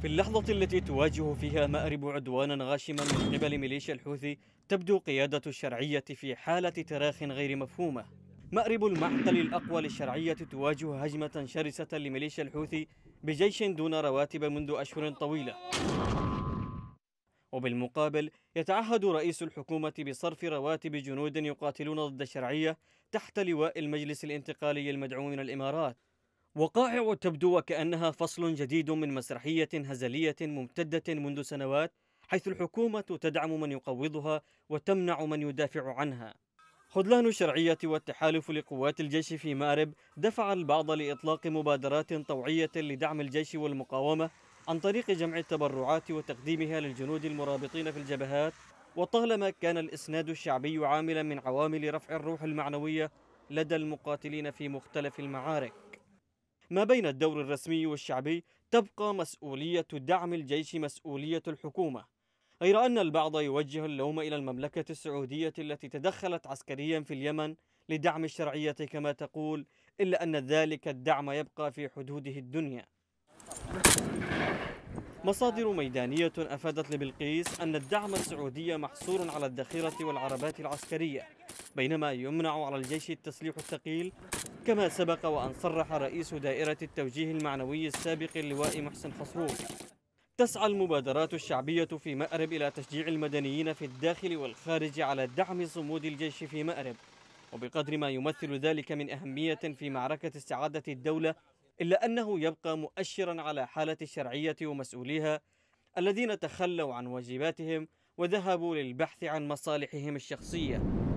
في اللحظة التي تواجه فيها مأرب عدوانا غاشما من قبل ميليشيا الحوثي تبدو قيادة الشرعية في حالة تراخ غير مفهومة مأرب المعتل الأقوى للشرعية تواجه هجمة شرسة لميليشيا الحوثي بجيش دون رواتب منذ أشهر طويلة وبالمقابل يتعهد رئيس الحكومة بصرف رواتب جنود يقاتلون ضد الشرعية تحت لواء المجلس الانتقالي المدعوم من الإمارات وقائع تبدو وكأنها فصل جديد من مسرحية هزلية ممتدة منذ سنوات حيث الحكومة تدعم من يقوضها وتمنع من يدافع عنها خذلان الشرعية والتحالف لقوات الجيش في مأرب دفع البعض لإطلاق مبادرات طوعية لدعم الجيش والمقاومة عن طريق جمع التبرعات وتقديمها للجنود المرابطين في الجبهات وطالما كان الإسناد الشعبي عاملا من عوامل رفع الروح المعنوية لدى المقاتلين في مختلف المعارك ما بين الدور الرسمي والشعبي تبقى مسؤولية دعم الجيش مسؤولية الحكومة غير أن البعض يوجه اللوم إلى المملكة السعودية التي تدخلت عسكريا في اليمن لدعم الشرعية كما تقول إلا أن ذلك الدعم يبقى في حدوده الدنيا مصادر ميدانية أفادت لبلقيس أن الدعم السعودي محصور على الذخيرة والعربات العسكرية بينما يمنع على الجيش التسليح الثقيل كما سبق وأن صرح رئيس دائرة التوجيه المعنوي السابق اللواء محسن خسرور تسعى المبادرات الشعبية في مأرب إلى تشجيع المدنيين في الداخل والخارج على دعم صمود الجيش في مأرب وبقدر ما يمثل ذلك من أهمية في معركة استعادة الدولة إلا أنه يبقى مؤشرا على حالة الشرعية ومسؤوليها الذين تخلوا عن واجباتهم وذهبوا للبحث عن مصالحهم الشخصيه